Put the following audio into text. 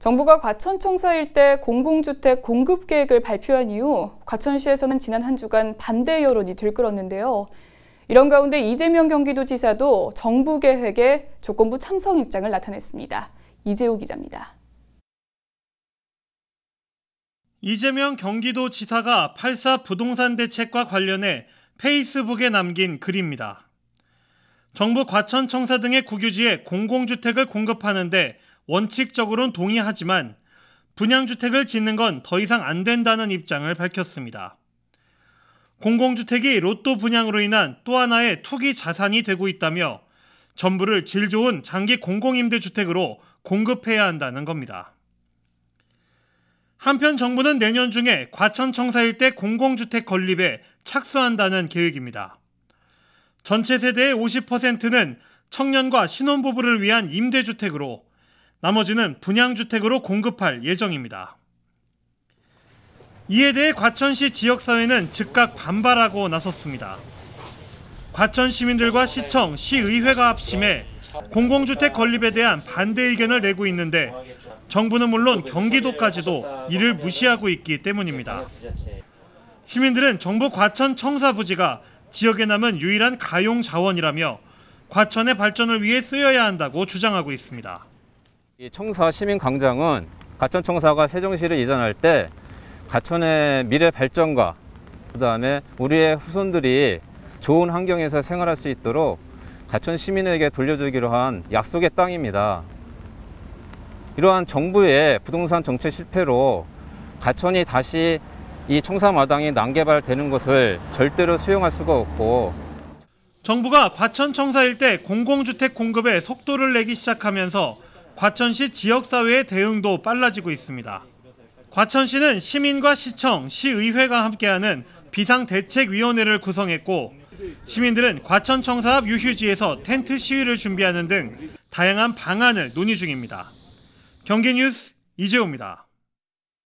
정부가 과천청사 일대 공공주택 공급 계획을 발표한 이후 과천시에서는 지난 한 주간 반대 여론이 들끓었는데요. 이런 가운데 이재명 경기도지사도 정부 계획에 조건부 참성 입장을 나타냈습니다. 이재호 기자입니다. 이재명 경기도지사가 8사 부동산 대책과 관련해 페이스북에 남긴 글입니다. 정부 과천청사 등의 국유지에 공공주택을 공급하는데 원칙적으로는 동의하지만 분양주택을 짓는 건 더 이상 안 된다는 입장을 밝혔습니다. 공공주택이 로또 분양으로 인한 또 하나의 투기 자산이 되고 있다며 전부를 질 좋은 장기 공공임대주택으로 공급해야 한다는 겁니다. 한편 정부는 내년 중에 과천청사 일대 공공주택 건립에 착수한다는 계획입니다. 전체 세대의 50%는 청년과 신혼부부를 위한 임대주택으로 나머지는 분양주택으로 공급할 예정입니다. 이에 대해 과천시 지역사회는 즉각 반발하고 나섰습니다. 과천 시민들과 시청, 시의회가 합심해 공공주택 건립에 대한 반대 의견을 내고 있는데 정부는 물론 경기도까지도 이를 무시하고 있기 때문입니다. 시민들은 정부 과천 청사 부지가 지역에 남은 유일한 가용 자원이라며 과천의 발전을 위해 쓰여야 한다고 주장하고 있습니다. 이 청사 시민광장은 가천청사가 세종시를 이전할 때 가천의 미래 발전과 그다음에 우리의 후손들이 좋은 환경에서 생활할 수 있도록 가천 시민에게 돌려주기로 한 약속의 땅입니다. 이러한 정부의 부동산 정책 실패로 가천이 다시 이 청사마당이 난개발되는 것을 절대로 수용할 수가 없고 정부가 과천청사 일대 공공주택 공급에 속도를 내기 시작하면서 과천시 지역사회의 대응도 빨라지고 있습니다. 과천시는 시민과 시청, 시의회가 함께하는 비상대책위원회를 구성했고 시민들은 과천청사 앞 유휴지에서 텐트 시위를 준비하는 등 다양한 방안을 논의 중입니다. 경기뉴스 이재호입니다.